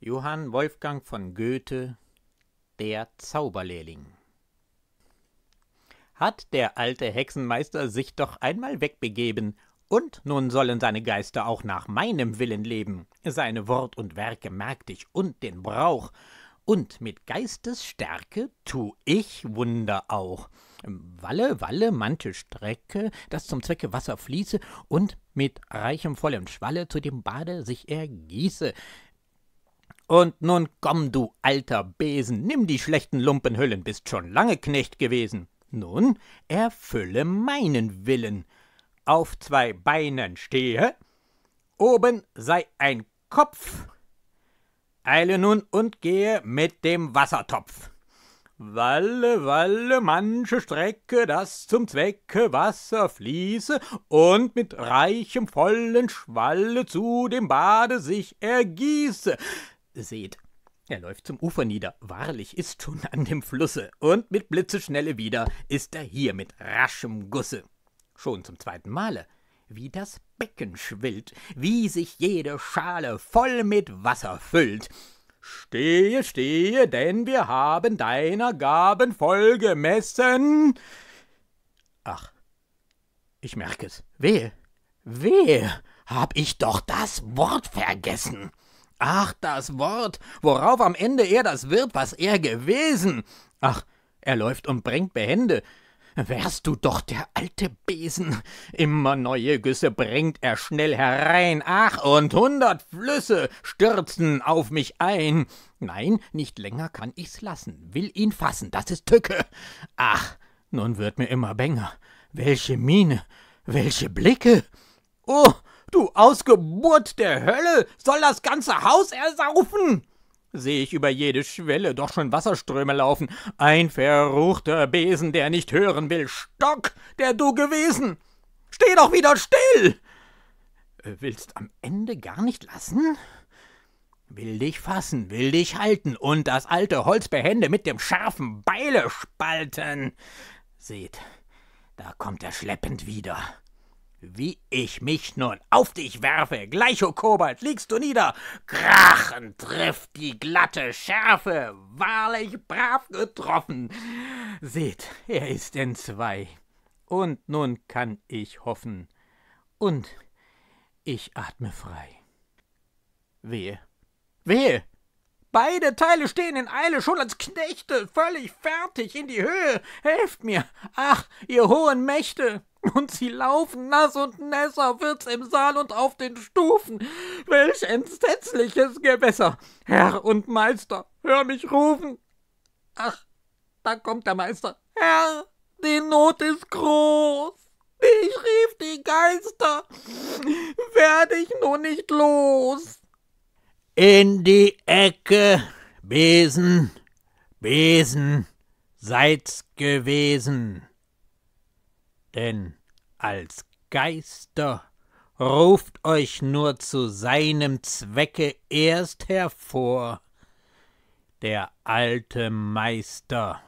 Johann Wolfgang von Goethe Der Zauberlehrling Hat der alte Hexenmeister sich doch einmal wegbegeben, und nun sollen seine Geister auch nach meinem Willen leben, seine Wort und Werke merkt ich und den Brauch, und mit Geistesstärke tu ich Wunder auch. Walle, walle, manche Strecke, dass zum Zwecke Wasser fließe und mit reichem vollem Schwalle zu dem Bade sich ergieße. Und nun komm, du alter Besen, nimm die schlechten Lumpenhüllen, bist schon lange Knecht gewesen. Nun erfülle meinen Willen. Auf zwei Beinen stehe, oben sei ein Kopf. Eile nun und gehe mit dem Wassertopf. Walle, walle, manche Strecke, dass zum Zwecke Wasser fließe und mit reichem vollen Schwalle zu dem Bade sich ergieße seht. Er läuft zum Ufer nieder, wahrlich ist schon an dem Flusse, und mit Blitzeschnelle wieder ist er hier mit raschem Gusse. Schon zum zweiten Male, wie das Becken schwillt, wie sich jede Schale voll mit Wasser füllt. Stehe, stehe, denn wir haben deiner Gaben voll gemessen. Ach, ich merk es. Wehe, wehe, hab ich doch das Wort vergessen. Ach, das Wort, worauf am Ende er das wird, was er gewesen. Ach, er läuft und bringt behende. Wärst du doch der alte Besen. Immer neue Güsse bringt er schnell herein. Ach, und hundert Flüsse stürzen auf mich ein. Nein, nicht länger kann ich's lassen. Will ihn fassen, das ist Tücke. Ach, nun wird mir immer bänger. Welche Miene, welche Blicke. Oh, Du Ausgeburt der Hölle, soll das ganze Haus ersaufen? Sehe ich über jede Schwelle doch schon Wasserströme laufen. Ein verruchter Besen, der nicht hören will. Stock, der du gewesen! Steh doch wieder still! Äh, willst am Ende gar nicht lassen? Will dich fassen, will dich halten und das alte Holz behende mit dem scharfen Beile spalten. Seht, da kommt er schleppend wieder. Wie ich mich nun auf dich werfe, gleich, o Kobalt, liegst du nieder. Krachen trifft die glatte Schärfe, wahrlich brav getroffen. Seht, er ist entzwei. Und nun kann ich hoffen. Und ich atme frei. Wehe, wehe! Beide Teile stehen in Eile, schon als Knechte, völlig fertig in die Höhe. Helft mir, ach, ihr hohen Mächte! Und sie laufen nass und nässer wird's im Saal und auf den Stufen. Welch entsetzliches Gewässer! Herr und Meister, hör mich rufen! Ach, da kommt der Meister. Herr, die Not ist groß! Ich rief die Geister! Werde ich nun nicht los! In die Ecke, Besen, Besen, seid's gewesen! denn als Geister ruft euch nur zu seinem Zwecke erst hervor der alte Meister